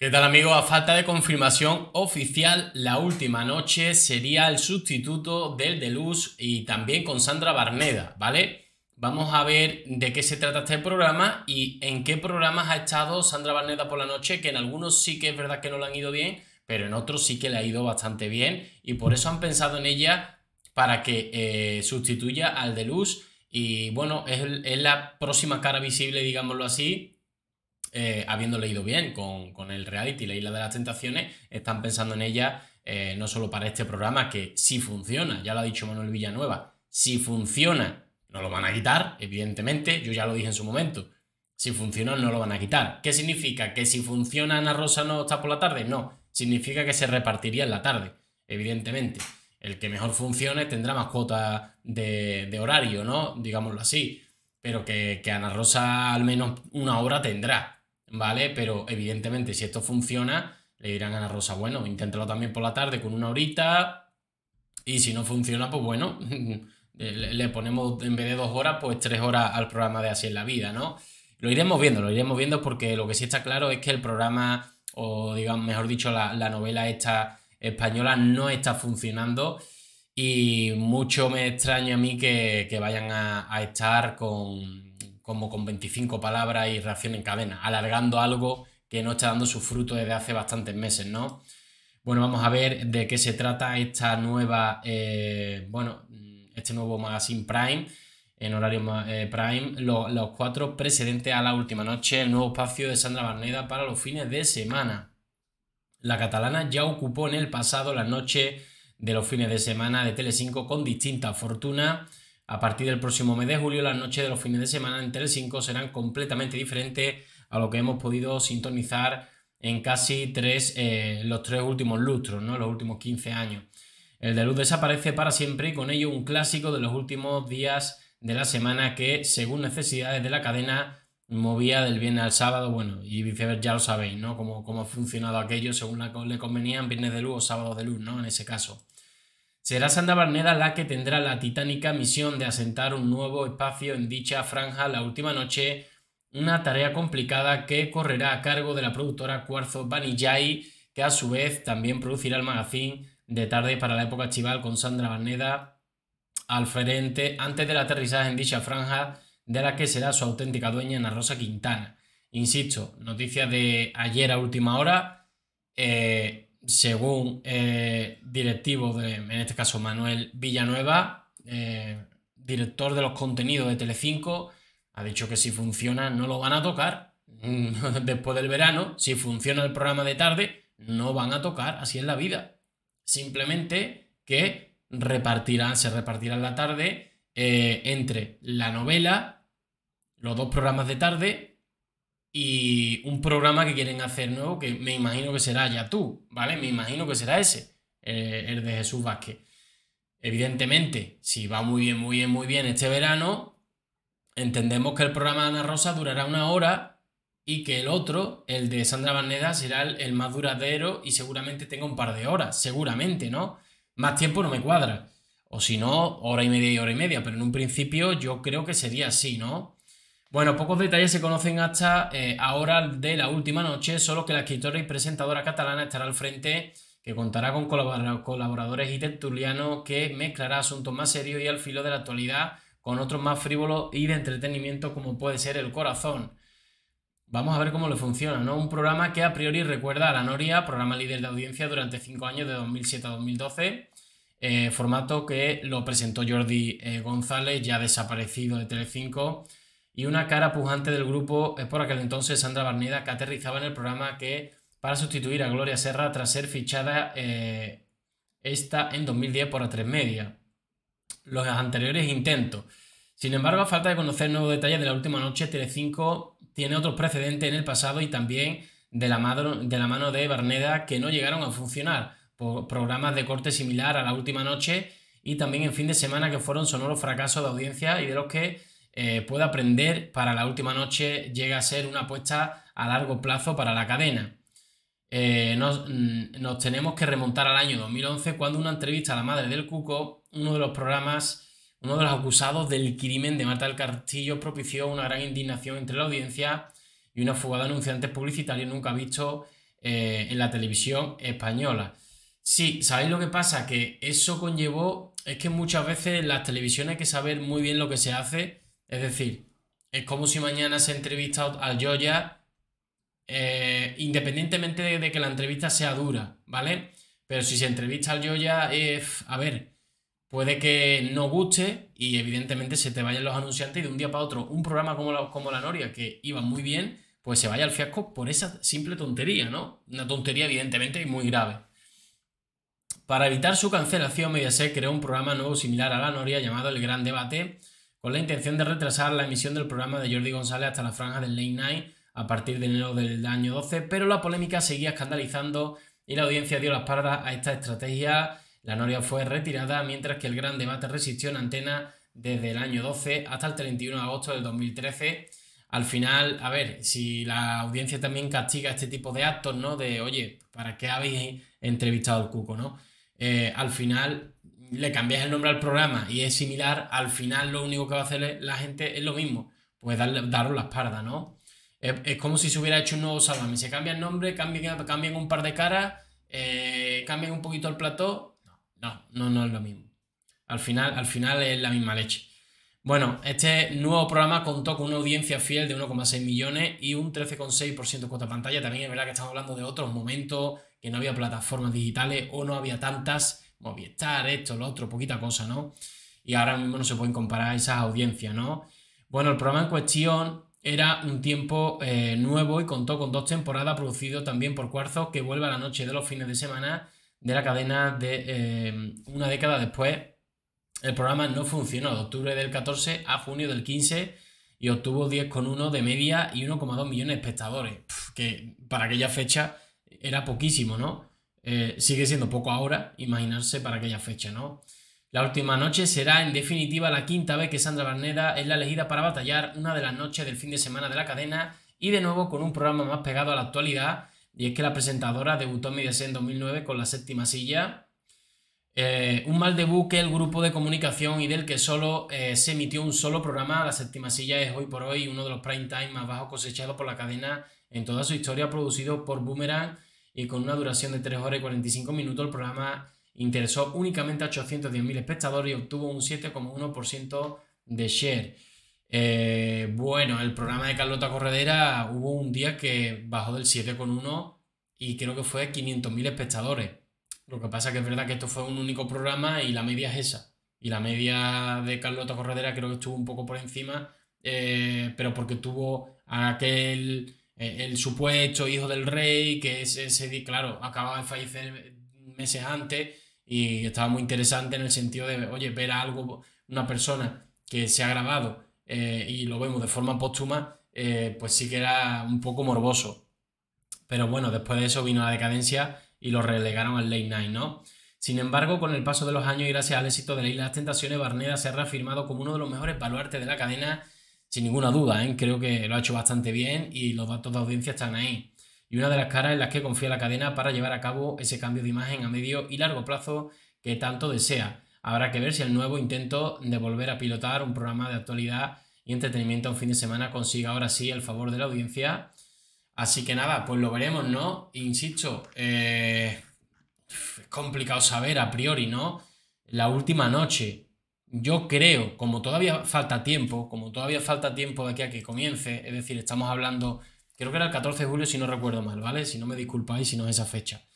¿Qué tal amigos? A falta de confirmación oficial, la última noche sería el sustituto del Deluz y también con Sandra Barneda, ¿vale? Vamos a ver de qué se trata este programa y en qué programas ha estado Sandra Barneda por la noche, que en algunos sí que es verdad que no le han ido bien, pero en otros sí que le ha ido bastante bien y por eso han pensado en ella para que eh, sustituya al Deluz y bueno, es la próxima cara visible, digámoslo así, eh, habiendo leído bien con, el reality La Isla de las Tentaciones, están pensando en ella eh, no solo para este programa, que si funciona, ya lo ha dicho Manuel Villanueva, si funciona, no lo van a quitar, evidentemente, yo ya lo dije en su momento, si funciona, no lo van a quitar. ¿Qué significa? ¿Que si funciona Ana Rosa no está por la tarde? No, significa que se repartiría en la tarde, evidentemente. El que mejor funcione tendrá más cuota de, horario, ¿no? Digámoslo así. Pero que, que Ana Rosa al menos una hora tendrá, ¿vale? Pero evidentemente, si esto funciona, le dirán a la Rosa, bueno, inténtalo también por la tarde con una horita, y si no funciona, pues bueno, le ponemos en vez de dos horas, pues tres horas al programa de Así es la Vida, ¿no? Lo iremos viendo, lo iremos viendo porque lo que sí está claro es que el programa, o digamos, mejor dicho, la, novela esta española no está funcionando y mucho me extraña a mí que, vayan a, a estar con, como con 25 palabras y reacción en cadena, alargando algo que no está dando su fruto desde hace bastantes meses, ¿no? Bueno, vamos a ver de qué se trata esta nueva, eh, bueno, este nuevo Magazine Prime, en horario eh, Prime, los cuatro precedentes a la última noche, el nuevo espacio de Sandra Barneda para los fines de semana. La catalana ya ocupó en el pasado la noche de los fines de semana de Tele 5 con distintas fortunas a partir del próximo mes de julio, las noches de los fines de semana en el 5 serán completamente diferentes a lo que hemos podido sintonizar en casi tres, eh, los tres últimos lustros, ¿no? los últimos 15 años. El de luz desaparece para siempre y con ello un clásico de los últimos días de la semana que, según necesidades de la cadena, movía del viernes al sábado, bueno, y viceversa, ya lo sabéis, ¿no? Cómo, ha funcionado aquello según le convenían, viernes de luz o sábado de luz, ¿no? En ese caso. Será Sandra Barneda la que tendrá la titánica misión de asentar un nuevo espacio en dicha franja la última noche, una tarea complicada que correrá a cargo de la productora Cuarzo Banijay, que a su vez también producirá el magazine de tarde para la época chival con Sandra Barneda al frente antes del aterrizaje en dicha franja de la que será su auténtica dueña la Rosa Quintana. Insisto, noticia de ayer a última hora. Eh, según eh, directivo de, en este caso, Manuel Villanueva, eh, director de los contenidos de Telecinco, ha dicho que si funciona no lo van a tocar después del verano, si funciona el programa de tarde, no van a tocar, así es la vida. Simplemente que repartirán, se repartirán la tarde eh, entre la novela, los dos programas de tarde y un programa que quieren hacer nuevo, que me imagino que será Ya tú, ¿vale? Me imagino que será ese, eh, el de Jesús Vázquez. Evidentemente, si va muy bien, muy bien, muy bien este verano, entendemos que el programa de Ana Rosa durará una hora y que el otro, el de Sandra Barneda, será el, el más duradero y seguramente tenga un par de horas, seguramente, ¿no? Más tiempo no me cuadra. O si no, hora y media y hora y media, pero en un principio yo creo que sería así, ¿no? Bueno, pocos detalles se conocen hasta eh, ahora de la última noche, solo que la escritora y presentadora catalana estará al frente, que contará con colaboradores y tertulianos que mezclará asuntos más serios y al filo de la actualidad con otros más frívolos y de entretenimiento como puede ser El Corazón. Vamos a ver cómo le funciona, ¿no? Un programa que a priori recuerda a La Noria, programa líder de audiencia durante cinco años de 2007 a 2012, eh, formato que lo presentó Jordi eh, González, ya desaparecido de Telecinco, y una cara pujante del grupo es por aquel entonces Sandra Barneda que aterrizaba en el programa que para sustituir a Gloria Serra tras ser fichada eh, esta en 2010 por A3 Media. Los anteriores intentos. Sin embargo, a falta de conocer nuevos detalles de la última noche, Telecinco tiene otros precedentes en el pasado y también de la, de la mano de Barneda que no llegaron a funcionar. Por programas de corte similar a la última noche y también en fin de semana que fueron sonoros fracasos de audiencia y de los que eh, pueda aprender para la última noche llega a ser una apuesta a largo plazo para la cadena. Eh, mm, nos, tenemos que remontar al año 2011 cuando una entrevista a la madre del Cuco, uno de los programas, uno de los acusados del crimen de Marta del Castillo propició una gran indignación entre la audiencia y una fuga de anunciantes publicitarios nunca visto eh, en la televisión española. Sí, ¿sabéis lo que pasa? Que eso conllevó, es que muchas veces en las televisiones hay que saber muy bien lo que se hace es decir, es como si mañana se entrevista al Joya, eh, independientemente de, que la entrevista sea dura, ¿vale? Pero si se entrevista al Joya, a ver, puede que no guste y evidentemente se te vayan los anunciantes y de un día para otro un programa como la, como la Noria, que iba muy bien, pues se vaya al fiasco por esa simple tontería, ¿no? Una tontería evidentemente muy grave. Para evitar su cancelación, Mediaset creó un programa nuevo similar a la Noria llamado El Gran Debate, con la intención de retrasar la emisión del programa de Jordi González hasta la franja del Late Night a partir de enero del año 12, pero la polémica seguía escandalizando y la audiencia dio la espalda a esta estrategia. La noria fue retirada mientras que el gran debate resistió en antena desde el año 12 hasta el 31 de agosto del 2013. Al final, a ver, si la audiencia también castiga este tipo de actos, ¿no? De, oye, ¿para qué habéis entrevistado al cuco, no? Eh, al final, le cambias el nombre al programa y es similar, al final lo único que va a hacer la gente es lo mismo, pues darle, daros la espalda, ¿no? Es, como si se hubiera hecho un nuevo salami, se cambia el nombre, cambian, cambian un par de caras, eh, cambian un poquito el plató, no, no, no es lo mismo. Al final, al final es la misma leche. Bueno, este nuevo programa contó con una audiencia fiel de 1,6 millones y un 13,6% de cuota pantalla. También es verdad que estamos hablando de otros momentos que no había plataformas digitales o no había tantas Movistar, esto, lo otro, poquita cosa, ¿no? Y ahora mismo no se pueden comparar esas audiencias, ¿no? Bueno, el programa en cuestión era un tiempo eh, nuevo y contó con dos temporadas producido también por Cuarzo que vuelve a la noche de los fines de semana de la cadena de eh, una década después. El programa no funcionó de octubre del 14 a junio del 15 y obtuvo 10,1 de media y 1,2 millones de espectadores, que para aquella fecha era poquísimo, ¿no? Eh, sigue siendo poco ahora imaginarse para aquella fecha, ¿no? La última noche será en definitiva la quinta vez que Sandra Barneda es la elegida para batallar una de las noches del fin de semana de la cadena y de nuevo con un programa más pegado a la actualidad y es que la presentadora debutó en Mediaset en 2009 con la séptima silla. Eh, un mal debut que el grupo de comunicación y del que solo eh, se emitió un solo programa, la séptima silla es hoy por hoy uno de los prime time más bajos cosechados por la cadena en toda su historia, producido por Boomerang y con una duración de 3 horas y 45 minutos, el programa interesó únicamente a 810.000 espectadores y obtuvo un 7,1% de share. Eh, bueno, el programa de Carlota Corredera hubo un día que bajó del 7,1 y creo que fue 500.000 espectadores. Lo que pasa es que es verdad que esto fue un único programa y la media es esa. Y la media de Carlota Corredera creo que estuvo un poco por encima, eh, pero porque tuvo aquel el supuesto hijo del rey, que ese, claro, acababa de fallecer meses antes y estaba muy interesante en el sentido de, oye, ver a algo, una persona que se ha grabado eh, y lo vemos de forma póstuma, eh, pues sí que era un poco morboso. Pero bueno, después de eso vino la decadencia y lo relegaron al late night, ¿no? Sin embargo, con el paso de los años y gracias al éxito de la Isla de las Tentaciones, Barneda se ha reafirmado como uno de los mejores baluartes de la cadena sin ninguna duda, ¿eh? creo que lo ha hecho bastante bien y los datos de audiencia están ahí. Y una de las caras en las que confía la cadena para llevar a cabo ese cambio de imagen a medio y largo plazo que tanto desea. Habrá que ver si el nuevo intento de volver a pilotar un programa de actualidad y entretenimiento un fin de semana consiga ahora sí el favor de la audiencia. Así que nada, pues lo veremos, ¿no? Insisto, eh, es complicado saber a priori, ¿no? La última noche, yo creo, como todavía falta tiempo, como todavía falta tiempo de aquí a que comience, es decir, estamos hablando, creo que era el 14 de julio si no recuerdo mal, ¿vale? Si no me disculpáis si no es esa fecha.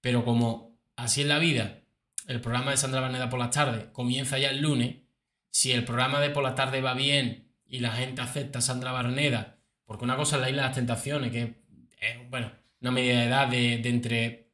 Pero como así es la vida, el programa de Sandra Barneda por las tardes comienza ya el lunes, si el programa de por la tarde va bien y la gente acepta Sandra Barneda, porque una cosa es la isla de las tentaciones, que es, bueno, una media de edad de, entre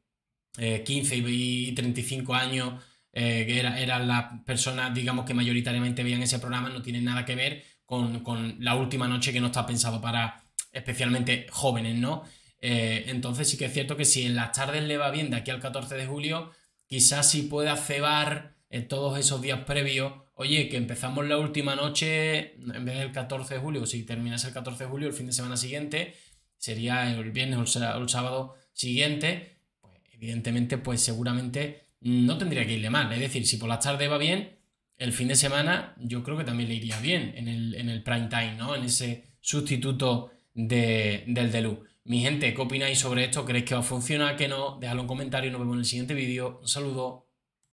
15 eh, y 35 años eh, que era, eran las personas, digamos, que mayoritariamente veían ese programa, no tienen nada que ver con, la última noche que no está pensado para especialmente jóvenes, ¿no? Eh, entonces sí que es cierto que si en las tardes le va bien de aquí al 14 de julio, quizás sí pueda cebar en eh, todos esos días previos, oye, que empezamos la última noche en vez del 14 de julio, si terminas el 14 de julio, el fin de semana siguiente, sería el viernes o el sábado siguiente, pues evidentemente, pues seguramente no tendría que irle mal. Es decir, si por las tardes va bien, el fin de semana yo creo que también le iría bien en el, en el prime time, ¿no? En ese sustituto de, del Delu. Mi gente, ¿qué opináis sobre esto? ¿Creéis que va a funcionar? ¿Que no? Dejadlo en comentario. Nos vemos en el siguiente vídeo. Un saludo.